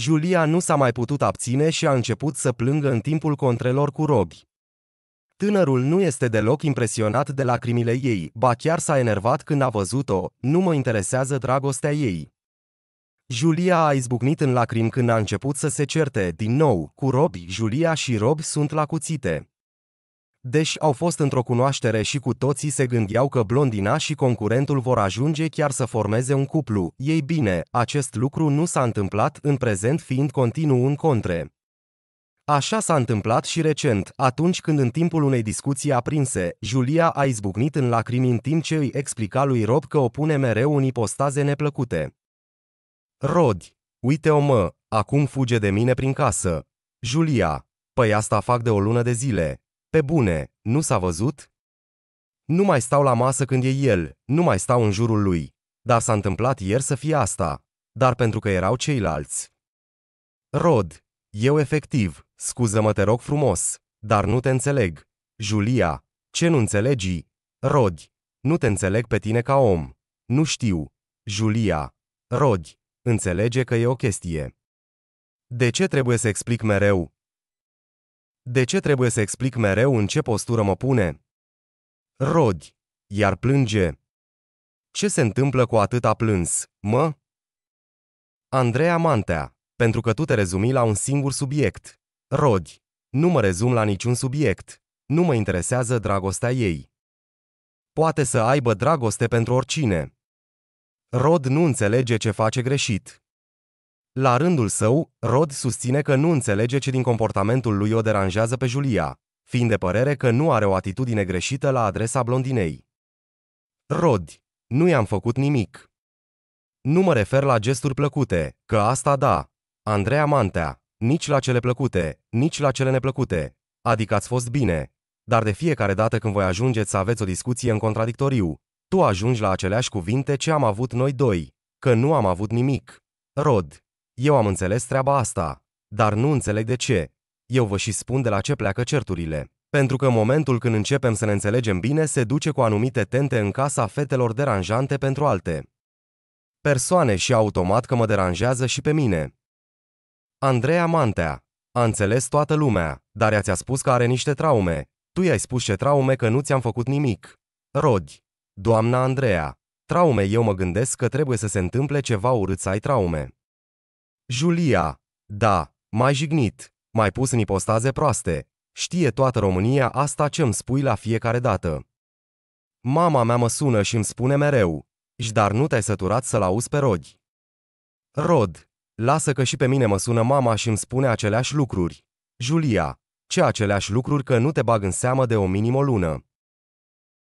Julia nu s-a mai putut abține și a început să plângă în timpul contrelor cu robi. Tânărul nu este deloc impresionat de lacrimile ei, ba chiar s-a enervat când a văzut-o, nu mă interesează dragostea ei. Julia a izbucnit în lacrimi când a început să se certe, din nou, cu Robi. Julia și Robi sunt la cuțite. Deși au fost într-o cunoaștere și cu toții se gândeau că blondina și concurentul vor ajunge chiar să formeze un cuplu, ei bine, acest lucru nu s-a întâmplat în prezent fiind continuu în contre. Așa s-a întâmplat și recent, atunci când în timpul unei discuții aprinse, Julia a izbucnit în lacrimi în timp ce îi explica lui Rob că opune mereu în ipostaze neplăcute. Rod, uite-o mă, acum fuge de mine prin casă. Julia, păi asta fac de o lună de zile, pe bune, nu s-a văzut? Nu mai stau la masă când e el, nu mai stau în jurul lui. Dar s-a întâmplat ieri să fie asta. Dar pentru că erau ceilalți. Rod, eu efectiv, scuză-mă te rog frumos, dar nu te înțeleg. Julia, ce nu înțelegi? Rod, nu te înțeleg pe tine ca om. Nu știu. Julia, Rod, înțelege că e o chestie. De ce trebuie să explic mereu, de ce trebuie să explic mereu în ce postură mă pune? Rodi, iar plânge. Ce se întâmplă cu atâta plâns, mă? Andreea Mantea, pentru că tu te rezumi la un singur subiect. Rodi, nu mă rezum la niciun subiect. Nu mă interesează dragostea ei. Poate să aibă dragoste pentru oricine. Rod nu înțelege ce face greșit. La rândul său, Rod susține că nu înțelege ce din comportamentul lui o deranjează pe Julia, fiind de părere că nu are o atitudine greșită la adresa blondinei. Rod, nu i-am făcut nimic. Nu mă refer la gesturi plăcute, că asta da. Andreea Mantea, nici la cele plăcute, nici la cele neplăcute. Adică ați fost bine. Dar de fiecare dată când voi ajungeți să aveți o discuție în contradictoriu, tu ajungi la aceleași cuvinte ce am avut noi doi, că nu am avut nimic. Rod, eu am înțeles treaba asta, dar nu înțeleg de ce. Eu vă și spun de la ce pleacă certurile. Pentru că momentul când începem să ne înțelegem bine se duce cu anumite tente în casa fetelor deranjante pentru alte. Persoane și automat că mă deranjează și pe mine. Andreea Mantea. A înțeles toată lumea, dar ea ți-a spus că are niște traume. Tu i-ai spus ce traume că nu ți-am făcut nimic. Rodi. Doamna Andreea. Traume eu mă gândesc că trebuie să se întâmple ceva urât să ai traume. Julia, da, mai jignit, mai pus în ipostaze proaste. Știe toată România asta ce îmi spui la fiecare dată. Mama mea mă sună și îmi spune mereu, și dar nu te-ai săturat să-l auzi pe Rodi. Rod, lasă că și pe mine mă sună mama și îmi spune aceleași lucruri. Julia, ce aceleași lucruri că nu te bag în seamă de o minim o lună.